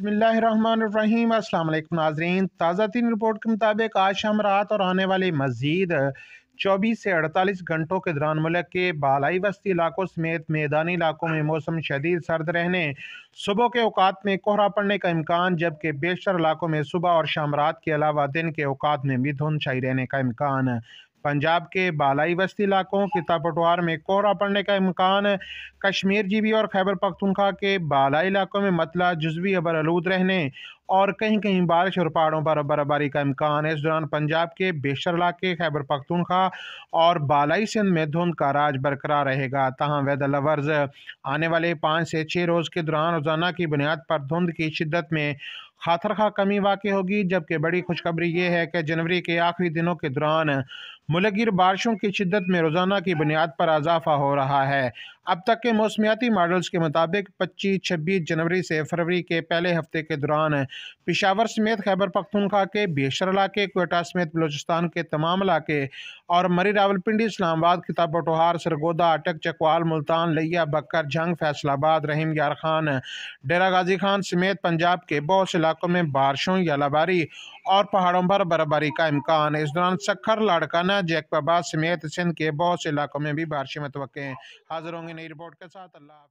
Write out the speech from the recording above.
बसमीम अल्लाम नाजरीन ताज़ा तीन रिपोर्ट के मुताबिक आज शाम रात और आने वाले मजीद 24 से 48 घंटों के दौरान मुल्क के बालाई वस्ती इलाकों समेत मैदानी इलाकों में मौसम शदीद सर्द रहने सुबह के अवात में कोहरा पड़ने का इम्कान जबकि बेशतर इलाकों में सुबह और शाम रात के अलावा दिन के अवात में भी धुंध छाई रहने का इम्कान पंजाब के बालाई वस्ती इलाकों किता पटवार में कोहरा पड़ने का इम्कान कश्मीर जीवी और खैबर पख्तनखा के बालाई इलाकों में मतला जज्वी अबर आलूद रहने और कहीं कहीं बारिश और पहाड़ों पर बर्फबारी का इम्कान है इस दौरान पंजाब के बेशर इलाके खैबर पख्तूनख्वा और बालाई सिंध में धुंध का राज बरकरार रहेगा तहम वेदर लवर्स आने वाले पाँच से छः रोज़ के दौरान रोज़ाना की बुनियाद पर धुंध की शिद्दत में खातर खा कमी वाकई होगी जबकि बड़ी खुशखबरी ये है कि जनवरी के आखिरी दिनों के दौरान मुलगिर बारिशों की शिद्दत में रोज़ाना की बुनियाद पर इजाफा हो रहा है अब तक के मौसमियाती मॉडल्स के मुताबिक 25-26 जनवरी से फरवरी के पहले हफ्ते के दौरान पिशावर समेत खैबर पख्तूनखा के बेशर इलाके कोटा समेत बलोचिस्तान के तमाम इलाके और मरी रावलपिंडी इस्लामाबाद खिताब सरगोदा अटक चकवाल मुल्तान लिया बकर जंग फैसलाबाद रहीम यार खान डेरा गाजी खान समेत पंजाब के बहुत से इलाकों में बारिशों या और पहाड़ों पर बर्फबारी का इम्कान इस दौरान सखर लाड़काना मुरैना जैकबाबाद समेत सिंध के बहुत से इलाकों में भी बारिश मतवे तो हैं हाजिर होंगे नई रिपोर्ट के साथ अल्लाह